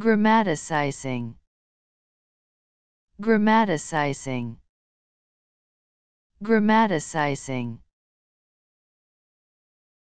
grammaticizing grammaticizing grammaticizing